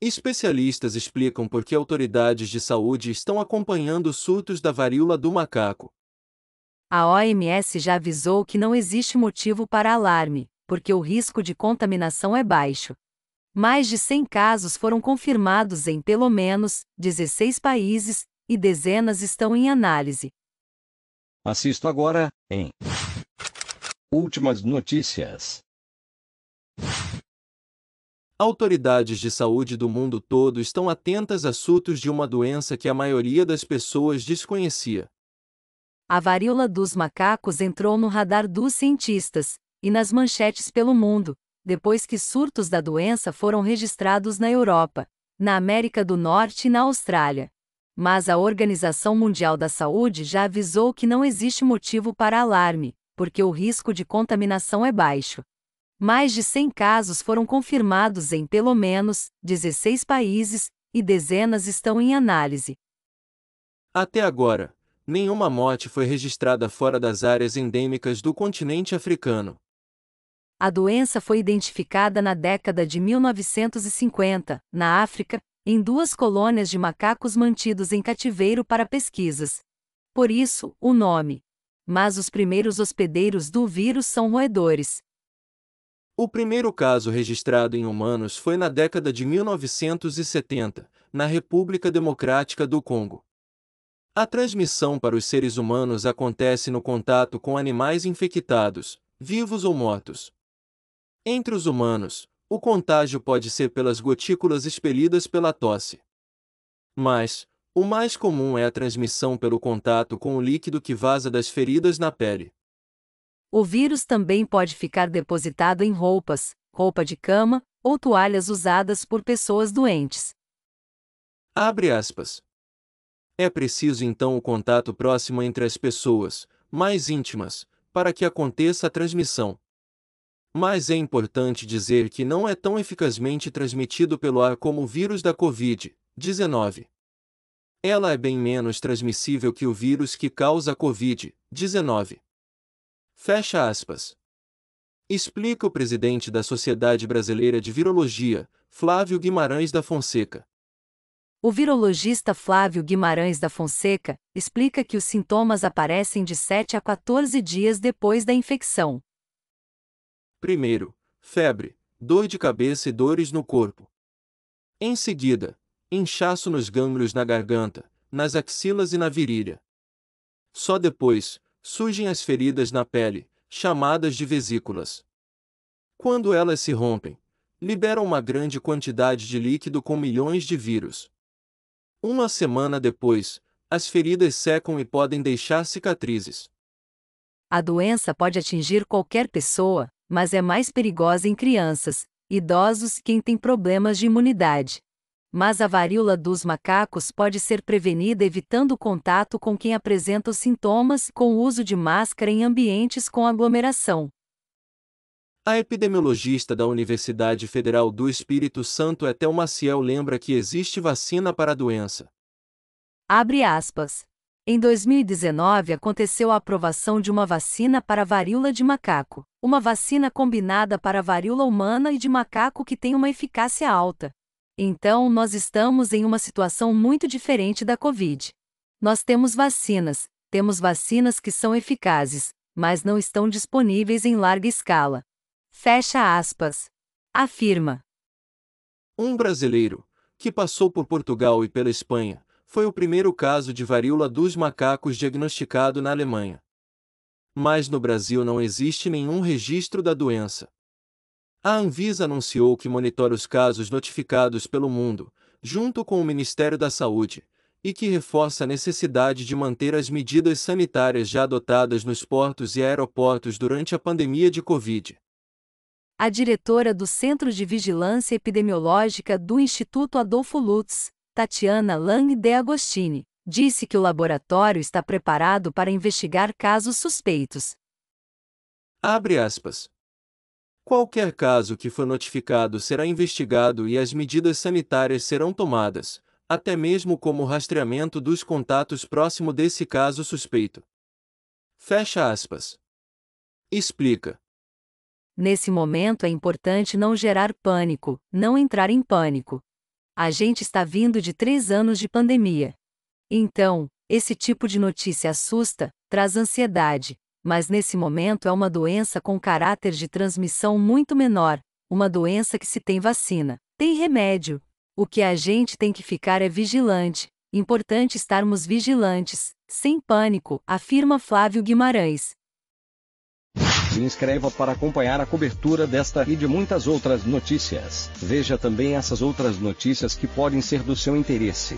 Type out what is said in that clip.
Especialistas explicam por que autoridades de saúde estão acompanhando surtos da varíola do macaco. A OMS já avisou que não existe motivo para alarme, porque o risco de contaminação é baixo. Mais de 100 casos foram confirmados em pelo menos 16 países e dezenas estão em análise. Assisto agora em Últimas notícias. Autoridades de saúde do mundo todo estão atentas a surtos de uma doença que a maioria das pessoas desconhecia. A varíola dos macacos entrou no radar dos cientistas e nas manchetes pelo mundo, depois que surtos da doença foram registrados na Europa, na América do Norte e na Austrália. Mas a Organização Mundial da Saúde já avisou que não existe motivo para alarme, porque o risco de contaminação é baixo. Mais de 100 casos foram confirmados em pelo menos 16 países e dezenas estão em análise. Até agora, nenhuma morte foi registrada fora das áreas endêmicas do continente africano. A doença foi identificada na década de 1950, na África, em duas colônias de macacos mantidos em cativeiro para pesquisas. Por isso, o nome. Mas os primeiros hospedeiros do vírus são roedores. O primeiro caso registrado em humanos foi na década de 1970, na República Democrática do Congo. A transmissão para os seres humanos acontece no contato com animais infectados, vivos ou mortos. Entre os humanos, o contágio pode ser pelas gotículas expelidas pela tosse. Mas, o mais comum é a transmissão pelo contato com o líquido que vaza das feridas na pele. O vírus também pode ficar depositado em roupas, roupa de cama ou toalhas usadas por pessoas doentes. Abre aspas. É preciso então o contato próximo entre as pessoas, mais íntimas, para que aconteça a transmissão. Mas é importante dizer que não é tão eficazmente transmitido pelo ar como o vírus da Covid-19. Ela é bem menos transmissível que o vírus que causa a Covid-19. Fecha aspas. Explica o presidente da Sociedade Brasileira de Virologia, Flávio Guimarães da Fonseca. O virologista Flávio Guimarães da Fonseca explica que os sintomas aparecem de 7 a 14 dias depois da infecção. Primeiro, febre, dor de cabeça e dores no corpo. Em seguida, inchaço nos gânglios na garganta, nas axilas e na virilha. Só depois, surgem as feridas na pele, chamadas de vesículas. Quando elas se rompem, liberam uma grande quantidade de líquido com milhões de vírus. Uma semana depois, as feridas secam e podem deixar cicatrizes. A doença pode atingir qualquer pessoa, mas é mais perigosa em crianças, idosos e quem tem problemas de imunidade mas a varíola dos macacos pode ser prevenida evitando contato com quem apresenta os sintomas com o uso de máscara em ambientes com aglomeração. A epidemiologista da Universidade Federal do Espírito Santo Etel Maciel lembra que existe vacina para a doença. Abre aspas. Em 2019 aconteceu a aprovação de uma vacina para varíola de macaco, uma vacina combinada para varíola humana e de macaco que tem uma eficácia alta. Então, nós estamos em uma situação muito diferente da Covid. Nós temos vacinas, temos vacinas que são eficazes, mas não estão disponíveis em larga escala. Fecha aspas. Afirma. Um brasileiro, que passou por Portugal e pela Espanha, foi o primeiro caso de varíola dos macacos diagnosticado na Alemanha. Mas no Brasil não existe nenhum registro da doença. A Anvisa anunciou que monitora os casos notificados pelo mundo, junto com o Ministério da Saúde, e que reforça a necessidade de manter as medidas sanitárias já adotadas nos portos e aeroportos durante a pandemia de Covid. A diretora do Centro de Vigilância Epidemiológica do Instituto Adolfo Lutz, Tatiana Lang de Agostini, disse que o laboratório está preparado para investigar casos suspeitos. Abre aspas. Qualquer caso que for notificado será investigado e as medidas sanitárias serão tomadas, até mesmo como rastreamento dos contatos próximo desse caso suspeito. Fecha aspas. Explica. Nesse momento é importante não gerar pânico, não entrar em pânico. A gente está vindo de três anos de pandemia. Então, esse tipo de notícia assusta, traz ansiedade, mas nesse momento é uma doença com caráter de transmissão muito menor, uma doença que se tem vacina, tem remédio. O que a gente tem que ficar é vigilante, importante estarmos vigilantes, sem pânico, afirma Flávio Guimarães. Se inscreva para acompanhar a cobertura desta e de muitas outras notícias. Veja também essas outras notícias que podem ser do seu interesse.